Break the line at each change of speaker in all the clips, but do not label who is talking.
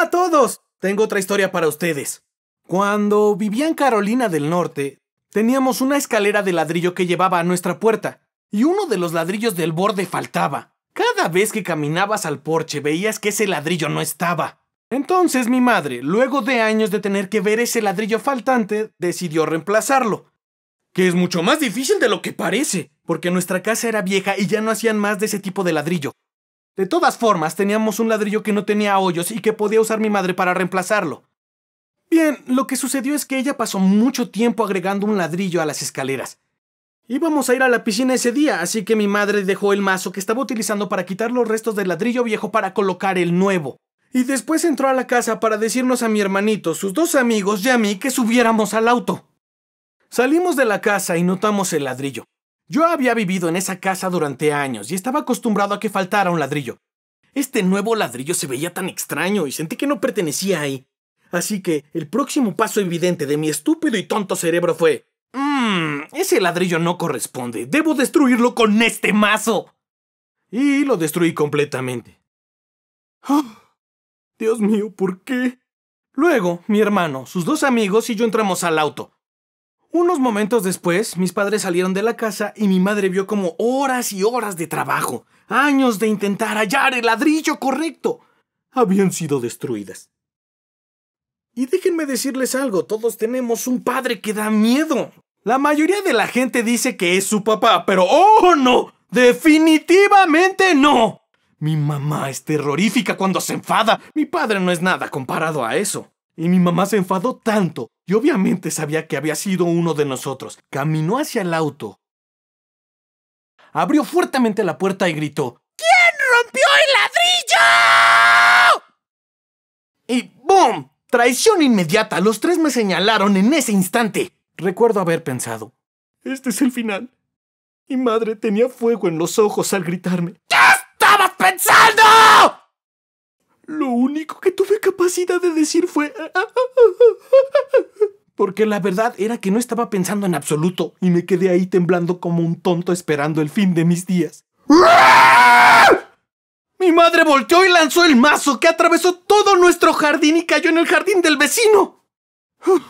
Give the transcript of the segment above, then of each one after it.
Hola a todos. Tengo otra historia para ustedes. Cuando vivía en Carolina del Norte, teníamos una escalera de ladrillo que llevaba a nuestra puerta, y uno de los ladrillos del borde faltaba. Cada vez que caminabas al porche veías que ese ladrillo no estaba. Entonces mi madre, luego de años de tener que ver ese ladrillo faltante, decidió reemplazarlo. Que es mucho más difícil de lo que parece, porque nuestra casa era vieja y ya no hacían más de ese tipo de ladrillo. De todas formas, teníamos un ladrillo que no tenía hoyos y que podía usar mi madre para reemplazarlo. Bien, lo que sucedió es que ella pasó mucho tiempo agregando un ladrillo a las escaleras. Íbamos a ir a la piscina ese día, así que mi madre dejó el mazo que estaba utilizando para quitar los restos del ladrillo viejo para colocar el nuevo. Y después entró a la casa para decirnos a mi hermanito, sus dos amigos y a mí que subiéramos al auto. Salimos de la casa y notamos el ladrillo. Yo había vivido en esa casa durante años y estaba acostumbrado a que faltara un ladrillo. Este nuevo ladrillo se veía tan extraño y sentí que no pertenecía ahí. Así que el próximo paso evidente de mi estúpido y tonto cerebro fue... Mmm, ese ladrillo no corresponde. Debo destruirlo con este mazo. Y lo destruí completamente. Ah, Dios mío, ¿por qué? Luego, mi hermano, sus dos amigos y yo entramos al auto. Unos momentos después, mis padres salieron de la casa y mi madre vio como horas y horas de trabajo, años de intentar hallar el ladrillo correcto, habían sido destruidas. Y déjenme decirles algo, todos tenemos un padre que da miedo. La mayoría de la gente dice que es su papá, pero ¡oh no! ¡Definitivamente no! Mi mamá es terrorífica cuando se enfada. Mi padre no es nada comparado a eso. Y mi mamá se enfadó tanto, y obviamente sabía que había sido uno de nosotros. Caminó hacia el auto. Abrió fuertemente la puerta y gritó, ¿Quién rompió el ladrillo? Y ¡boom! Traición inmediata. Los tres me señalaron en ese instante. Recuerdo haber pensado, este es el final. Mi madre tenía fuego en los ojos al gritarme. ¿Qué estabas pensando? único que tuve capacidad de decir fue... Porque la verdad era que no estaba pensando en absoluto y me quedé ahí temblando como un tonto esperando el fin de mis días. Mi madre volteó y lanzó el mazo que atravesó todo nuestro jardín y cayó en el jardín del vecino.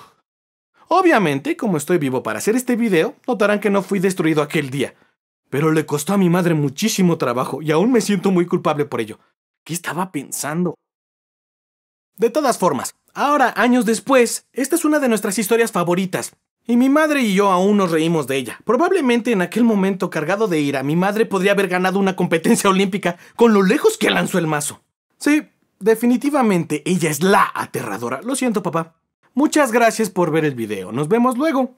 Obviamente, como estoy vivo para hacer este video, notarán que no fui destruido aquel día. Pero le costó a mi madre muchísimo trabajo y aún me siento muy culpable por ello. ¿Qué estaba pensando? De todas formas, ahora, años después, esta es una de nuestras historias favoritas. Y mi madre y yo aún nos reímos de ella. Probablemente en aquel momento cargado de ira, mi madre podría haber ganado una competencia olímpica con lo lejos que lanzó el mazo. Sí, definitivamente ella es la aterradora. Lo siento, papá. Muchas gracias por ver el video. Nos vemos luego.